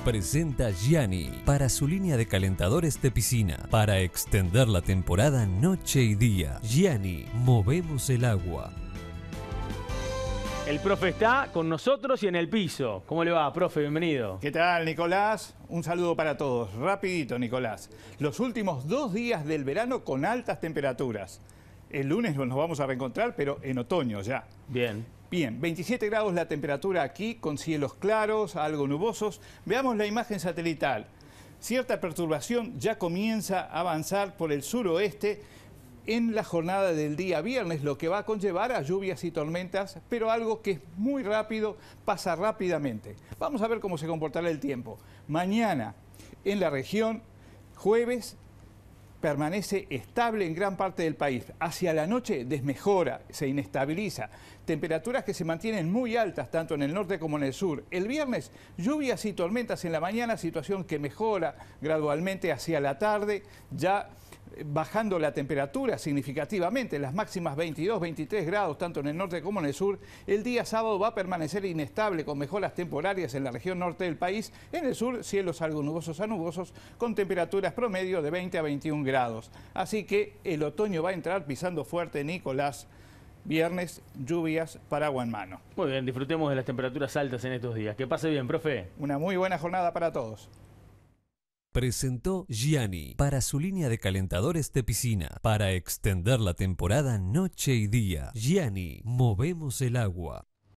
presenta Gianni para su línea de calentadores de piscina para extender la temporada noche y día. Gianni, movemos el agua. El profe está con nosotros y en el piso. ¿Cómo le va, profe? Bienvenido. ¿Qué tal, Nicolás? Un saludo para todos. Rapidito, Nicolás. Los últimos dos días del verano con altas temperaturas. El lunes nos vamos a reencontrar, pero en otoño ya. Bien. Bien, 27 grados la temperatura aquí, con cielos claros, algo nubosos. Veamos la imagen satelital. Cierta perturbación ya comienza a avanzar por el suroeste en la jornada del día viernes, lo que va a conllevar a lluvias y tormentas, pero algo que es muy rápido, pasa rápidamente. Vamos a ver cómo se comportará el tiempo. Mañana en la región, jueves, permanece estable en gran parte del país. Hacia la noche desmejora, se inestabiliza. Temperaturas que se mantienen muy altas tanto en el norte como en el sur. El viernes lluvias y tormentas en la mañana, situación que mejora gradualmente hacia la tarde. Ya bajando la temperatura significativamente, las máximas 22, 23 grados, tanto en el norte como en el sur. El día sábado va a permanecer inestable con mejoras temporarias en la región norte del país. En el sur, cielos algo nubosos a nubosos, con temperaturas promedio de 20 a 21 grados. Así que el otoño va a entrar pisando fuerte, Nicolás. Viernes, lluvias, paraguas en mano. Muy bien, disfrutemos de las temperaturas altas en estos días. Que pase bien, profe. Una muy buena jornada para todos presentó Gianni para su línea de calentadores de piscina para extender la temporada noche y día. Gianni, movemos el agua.